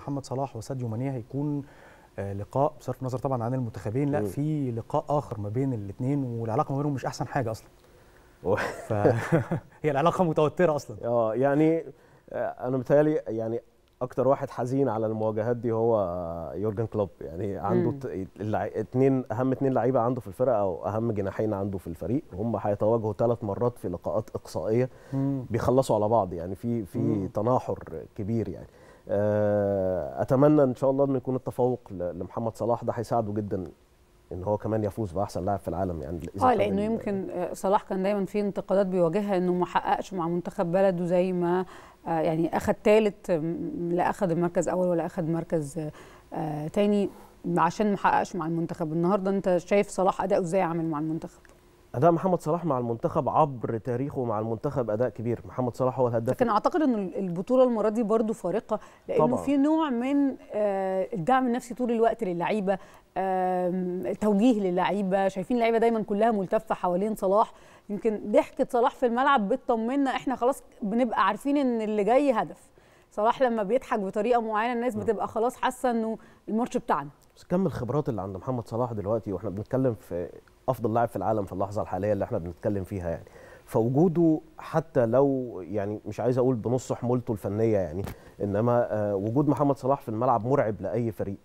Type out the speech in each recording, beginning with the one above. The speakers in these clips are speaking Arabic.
محمد صلاح وساديو ماني هيكون آه، لقاء بصرف النظر طبعا عن المنتخبين لا في لقاء اخر ما بين الاثنين والعلاقه ما بينهم مش احسن حاجه اصلا ف... هي العلاقه متوتره اصلا اه يعني آه، انا متهيألي يعني اكتر واحد حزين على المواجهات دي هو آه، يورجن كلوب يعني عنده اثنين اهم اثنين لعيبه عنده في الفرقه او اهم جناحين عنده في الفريق هم هيتواجهوا ثلاث مرات في لقاءات اقصائيه مم. بيخلصوا على بعض يعني في في تناحر كبير يعني آه، اتمنى ان شاء الله انه يكون التفوق لمحمد صلاح ده هيساعده جدا ان هو كمان يفوز باحسن لاعب في العالم يعني اه لانه يمكن آه، صلاح كان دايما في انتقادات بيواجهها انه ما حققش مع منتخب بلده زي ما آه، يعني اخذ ثالث لا اخذ المركز اول ولا اخذ مركز ثاني عشان ما حققش مع المنتخب النهارده انت شايف صلاح اداؤه ازاي عامل مع المنتخب اداء محمد صلاح مع المنتخب عبر تاريخه مع المنتخب اداء كبير محمد صلاح هو الهداف لكن اعتقد ان البطوله المره دي برضو فارقه لانه طبعا. في نوع من آه، الدعم النفسي طول الوقت للعيبه توجيه للعيبه شايفين اللعيبه دايما كلها ملتفه حوالين صلاح يمكن ضحكه صلاح في الملعب بتطمنا احنا خلاص بنبقى عارفين ان اللي جاي هدف صلاح لما بيضحك بطريقه معينه الناس نعم. بتبقى خلاص حاسه انه الماتش بتاعنا بس كم الخبرات اللي عند محمد صلاح دلوقتي واحنا بنتكلم في افضل لاعب في العالم في اللحظه الحاليه اللي احنا بنتكلم فيها يعني فوجوده حتى لو يعني مش عايز اقول بنص حمولته الفنيه يعني انما آه، وجود محمد صلاح في الملعب مرعب لاي فريق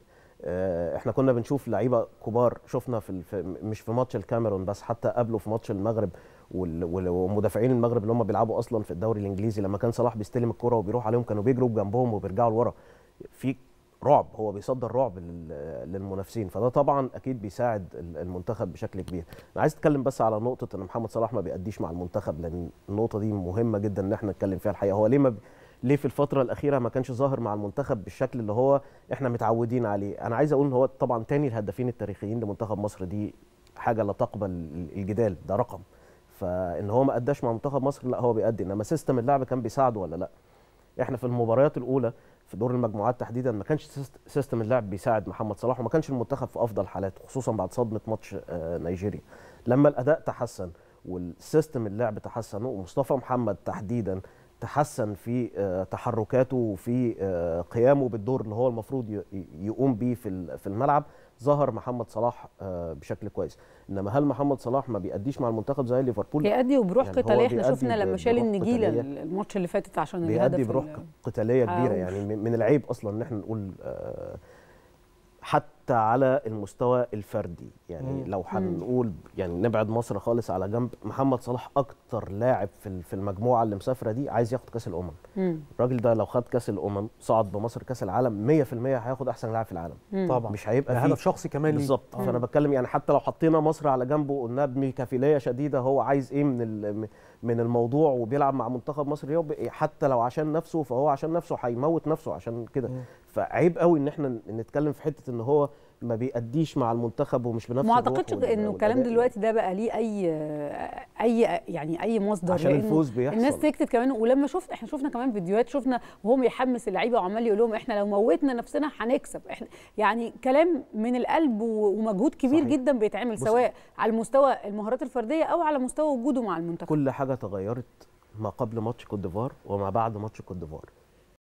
آه، احنا كنا بنشوف لعيبه كبار شفنا في مش في ماتش الكاميرون بس حتى قبله في ماتش المغرب ومدافعين المغرب اللي هم بيلعبوا اصلا في الدوري الانجليزي لما كان صلاح بيستلم الكره وبيروح عليهم كانوا بيجروا جنبهم وبيرجعوا لورا في رعب هو بيصدر رعب للمنافسين فده طبعا اكيد بيساعد المنتخب بشكل كبير انا عايز اتكلم بس على نقطه ان محمد صلاح ما بيأديش مع المنتخب لان النقطه دي مهمه جدا ان احنا نتكلم فيها الحقيقه هو ليه ما ب... ليه في الفتره الاخيره ما كانش ظاهر مع المنتخب بالشكل اللي هو احنا متعودين عليه انا عايز اقول ان هو طبعا تاني الهدافين التاريخيين لمنتخب مصر دي حاجه لا تقبل الجدال ده رقم فان هو ما اداش مع منتخب مصر لا هو بيأدي انما سيستم اللعب كان بيساعده ولا لا احنا في المباريات الاولى في دور المجموعات تحديدا ما كانش سيستم اللعب بيساعد محمد صلاح وما كانش المنتخب في افضل حالاته خصوصا بعد صدمه ماتش آه، نيجيريا لما الاداء تحسن والسيستم اللعب تحسن ومصطفى محمد تحديدا تحسن في آه، تحركاته وفي آه، قيامه بالدور اللي هو المفروض يقوم بيه في في الملعب ظهر محمد صلاح آه، بشكل كويس انما هل محمد صلاح ما بيأديش مع المنتخب زي ليفربول بيأدي وبروح يعني قتاليه احنا شفنا لما شال النجيله الماتش اللي فاتت عشان الهدف بيأدي بروح قتاليه كبيره يعني من العيب اصلا ان احنا نقول حتى حتى على المستوى الفردي يعني مم. لو هنقول يعني نبعد مصر خالص على جنب محمد صلاح اكتر لاعب في في المجموعه اللي مسافره دي عايز ياخد كاس الامم الراجل ده لو خد كاس الامم صعد بمصر كاس العالم 100% هياخد احسن لاعب في العالم مم. طبعا مش هيبقى يعني هدف شخصي كمان بالظبط فانا بتكلم يعني حتى لو حطينا مصر على جنبه وقلنا بكفيليه شديده هو عايز ايه من من الموضوع وبيلعب مع منتخب مصر حتى لو عشان نفسه فهو عشان نفسه هيموت نفسه عشان كده فعيب قوي ان احنا نتكلم في حته ان هو ما بيأديش مع المنتخب ومش بنفس ما اعتقدش انه الكلام دلوقتي يعني. ده بقى ليه اي اي يعني اي مصدر عشان الفوز بيحصل الناس سكتت كمان ولما شفت احنا شفنا كمان فيديوهات شفنا وهم يحمس اللعيبه وعمال يقول لهم احنا لو موتنا نفسنا هنكسب احنا يعني كلام من القلب ومجهود كبير صحيح. جدا بيتعمل سواء على مستوى المهارات الفرديه او على مستوى وجوده مع المنتخب كل حاجه تغيرت ما قبل ماتش كوت ديفوار وما بعد ماتش كوت ديفوار